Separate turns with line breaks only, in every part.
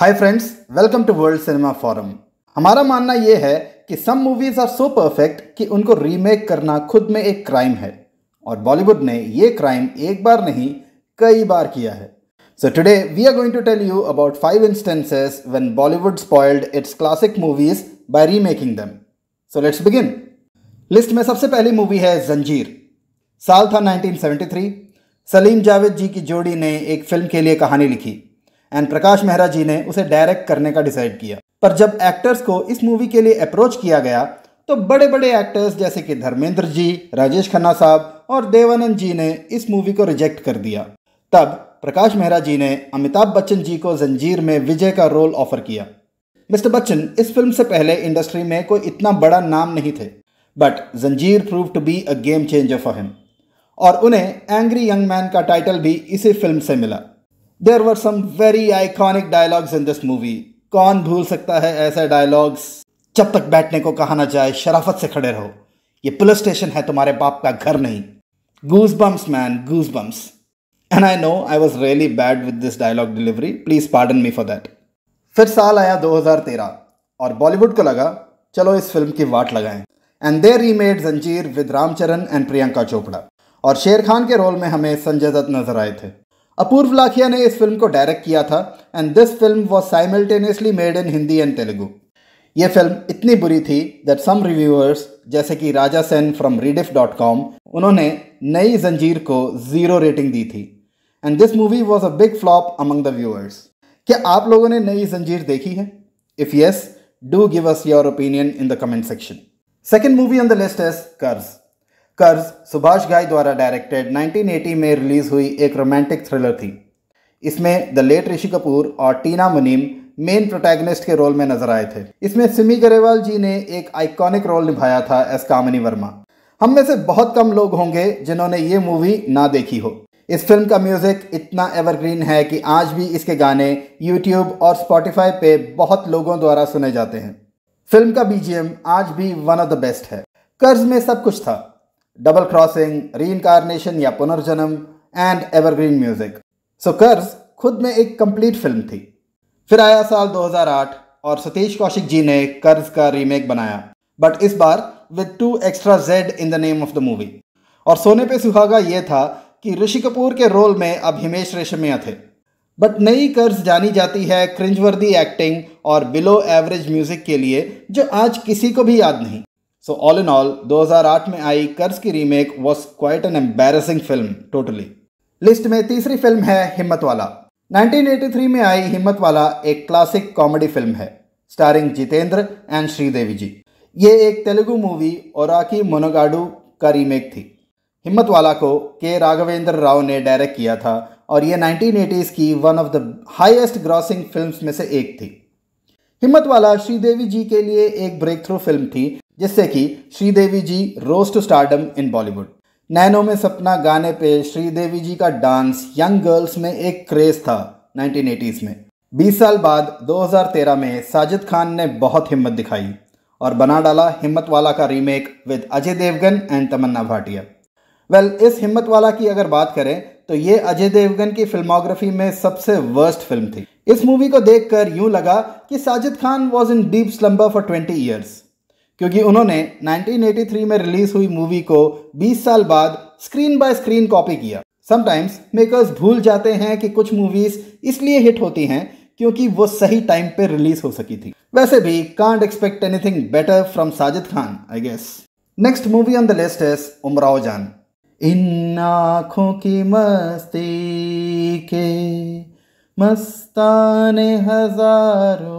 hi friends welcome to world cinema forum हमारा मानना यह है कि some movies are so perfect कि उनको रीमेक करना खुद में एक क्राइम है और बॉलीवुड ने ये क्राइम एक बार नहीं कई बार किया है so today we are going to tell you about five instances when Bollywood spoiled its classic movies by remaking them so let's begin list में सबसे पहली मूवी है जंजीर साल था 1973 सलीम जावेद जी की जोड़ी ने एक फिल्म के लिए कहानी लिखी एंड प्रकाश मेहरा जी ने उसे डायरेक्ट करने का डिसाइड किया पर जब एक्टर्स को इस मूवी के लिए अप्रोच किया गया तो बड़े बड़े एक्टर्स जैसे कि धर्मेंद्र जी राजेश खन्ना साहब और देवानंद जी ने इस मूवी को रिजेक्ट कर दिया तब प्रकाश मेहरा जी ने अमिताभ बच्चन जी को जंजीर में विजय का रोल ऑफर किया मिस्टर बच्चन इस फिल्म से पहले इंडस्ट्री में कोई इतना बड़ा नाम नहीं थे but Zanjeer prove to be a game changer for him और उन्हें एंग्री यंग मैन का टाइटल भी इसी फिल्म से मिला there were some very iconic dialogues in this movie कौन भूल सकता है ऐसे डायलॉग्स जब तक बैठने को कहा ना जाए शराफत से खड़े रहो ये पुलिस स्टेशन है तुम्हारे बाप का घर नहीं goose bumps man goose bumps and I know I was really bad with this dialogue delivery please pardon me for that फिर साल आया 2013 और बॉलीवुड को लगा चलो इस फिल्म की वाट लगाएं and they remade Zanjeer with Ram Charan and Priyanka Chopra और शेर खान के रोल में हमें संजय दत्त नजर आए थे अपूर्व लाखिया ने इस फिल्म को डायरेक्ट किया था and this film was simultaneously made in Hindi and Telugu ये फिल्म इतनी बुरी थी दैट सम रिव्यूअर्स जैसे कि Raja Sen from Rediff dot com उन्होंने नई जंजीर को ज़ीरो रेटिंग दी थी and this movie was a big flop among the viewers क्या आप लोगों ने नई जंजीर देखी है if yes do give us your opinion in the comment section second movie on the list is Karz Karz Subhash घाई द्वारा डायरेक्टेड 1980 में रिलीज हुई एक रोमांटिक थ्रिलर थी इसमें द लेट ऋषि कपूर और टीना मुनीम मेन प्रोटैगनिस्ट के रोल में नजर आए थे इसमें सिमी गरेवाल जी ने एक आइकॉनिक रोल निभाया था एस कामिनी वर्मा हम में से बहुत कम लोग होंगे जिन्होंने ये मूवी ना देखी हो इस फिल्म का म्यूज़िक इतना एवरग्रीन है कि आज भी इसके गाने यूट्यूब और स्पॉटिफाई पे बहुत लोगों द्वारा सुने जाते हैं फिल्म का बीजीएम आज भी वन ऑफ द बेस्ट है कर्ज में सब कुछ था डबल क्रॉसिंग इनकारनेशन या पुनर्जन्म एंड एवरग्रीन म्यूजिक सो कर्ज खुद में एक कंप्लीट फिल्म थी फिर आया साल 2008 और सतीश कौशिक जी ने कर्ज का रीमेक बनाया बट इस बार with two extra Z in the name of the movie और सोने पे सुहागा यह था कि ऋषि कपूर के रोल में अब हिमेश रेशमिया थे बट नई कर्ज जानी जाती है क्रिंजवर्दी एक्टिंग और बिलो एवरेज म्यूजिक के लिए जो आज किसी को भी याद नहीं सो ऑल इन ऑल 2008 में आई कर्ज की remake was quite an embarrassing film totally list में तीसरी फिल्म है हिम्मत वाला 1983 में आई हिम्मत वाला एक क्लासिक कॉमेडी फिल्म है स्टारिंग जितेंद्र एंड श्रीदेवी जी ये एक तेलुगु मूवी और आकी मोनोगाडू का रीमेक थी हिम्मत वाला को के राघवेंद्र राव ने डायरेक्ट किया था और ये एटीज की one of the highest grossing films में से एक थी हिम्मत वाला श्रीदेवी जी के लिए एक ब्रेक थ्रू फिल्म थी जिससे कि Sridevi ji rose to stardom in Bollywood नैनो में सपना गाने पे श्रीदेवी जी का डांस यंग गर्ल्स में एक क्रेज था 1980s में 20 साल बाद 2013 में साजिद खान ने बहुत हिम्मत दिखाई और बना डाला हिम्मत वाला का remake with Ajay Devgn and Tamannaah Bhatia well well, इस हिम्मत वाला की अगर बात करें तो ये अजय देवगन की फिल्मोग्राफी में सबसे वर्स्ट फिल्म थी इस मूवी को देखकर यूं लगा कि Sajid Khan was in deep slumber for twenty years क्योंकि उन्होंने 1983 में रिलीज हुई मूवी को 20 साल बाद स्क्रीन बाय स्क्रीन कॉपी किया समटाइम्स मेकर्स भूल जाते हैं कि कुछ मूवीज इसलिए हिट होती हैं क्योंकि वो सही टाइम पे रिलीज हो सकी थी वैसे भी can't expect anything better from Sajid Khan I guess next movie on the list is Umrao Jaan इन आंखों की मस्ती के मस्ताने हजारों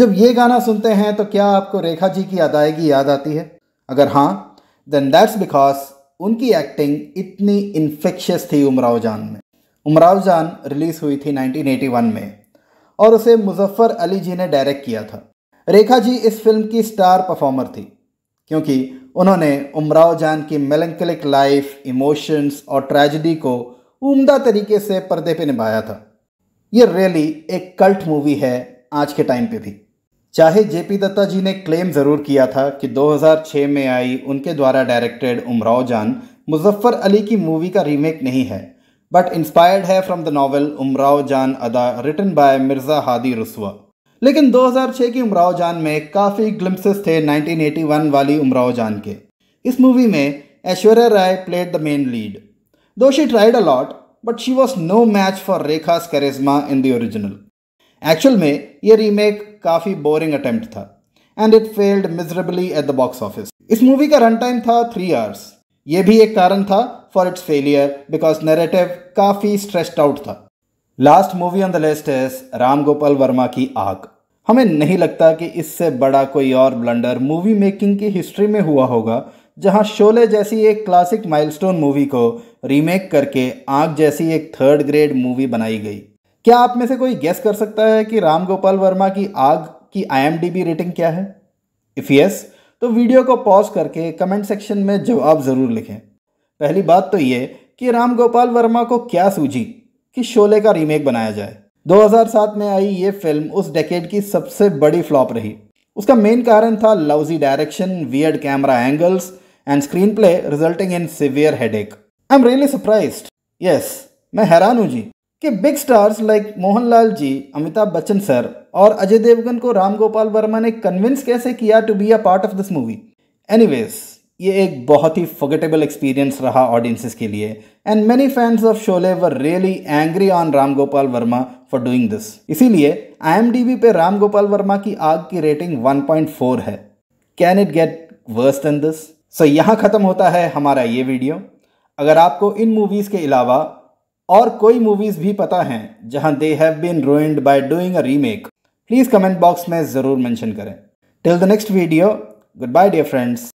जब ये गाना सुनते हैं तो क्या आपको रेखा जी की अदायगी याद आती है अगर हाँ देन दैट्स बिकॉज उनकी एक्टिंग इतनी इन्फेक्शियस थी उमराव जान में उमराव जान रिलीज़ हुई थी 1981 में और उसे मुजफ्फ़र अली जी ने डायरेक्ट किया था रेखा जी इस फिल्म की स्टार परफॉर्मर थी क्योंकि उन्होंने उमराव जान की मेलंकलिक लाइफ इमोशंस और ट्रेजडी को उम्दा तरीके से पर्दे पे निभाया था ये रियली एक कल्ट मूवी है आज के टाइम पे भी चाहे जेपी दत्ता जी ने क्लेम ज़रूर किया था कि 2006 में आई उनके द्वारा डायरेक्टेड उमराव जान मुजफ्फ़र अली की मूवी का रीमेक नहीं है बट इंस्पायर्ड है from the novel Umrao Jaan Ada written by Mirza Hadi Ruswa लेकिन 2006 की उमराव जान में काफ़ी ग्लिम्पसेस थे 1981 वाली उमराव जान के इस मूवी में Aishwarya Rai played the main lead though she tried a lot but she was no match for Rekha's charisma in the original actual में ये रीमेक काफ़ी बोरिंग अटेम्प्ट था and it failed miserably at the box office इस movie का run time था three hours ये भी एक कारण था for its failure because narrative काफ़ी स्ट्रेस्ड आउट था last movie on the list is Ram Gopal Varma की आग हमें नहीं लगता कि इससे बड़ा कोई और ब्लंडर मूवी मेकिंग की हिस्ट्री में हुआ होगा जहां शोले जैसी एक क्लासिक माइलस्टोन मूवी को रीमेक करके आग जैसी एक थर्ड ग्रेड मूवी बनाई गई क्या आप में से कोई गेस कर सकता है कि राम गोपाल वर्मा की आग की आईएमडीबी रेटिंग क्या है इफ़ यस तो वीडियो को पॉज करके कमेंट सेक्शन में जवाब ज़रूर लिखें पहली बात तो ये कि राम गोपाल वर्मा को क्या सूझी कि शोले का रीमेक बनाया जाए 2007 में आई ये फिल्म उस डेकेड की सबसे बड़ी फ्लॉप रही उसका मेन कारण था lousy direction weird camera angles and screenplay resulting in severe headache I am really surprised yes मैं हैरान हूँ जी कि big stars like Mohanlal ji Amitabh Bachchan sir और अजय देवगन को राम गोपाल वर्मा ने कन्विंस कैसे किया to be a part of this movie anyways ये एक बहुत ही फॉरगेटेबल एक्सपीरियंस रहा ऑडियंसिस के लिए and many fans of Sholay were really angry on Ram Gopal Varma for doing this इसीलिए आई पे राम गोपाल वर्मा की आग की रेटिंग 1.4 है can it get worse than this so यहाँ ख़त्म होता है हमारा ये वीडियो अगर आपको इन मूवीज़ के अलावा और कोई मूवीज़ भी पता हैं जहां they have been ruined by doing a remake please comment box में ज़रूर मेंशन करें till the next video goodbye dear friends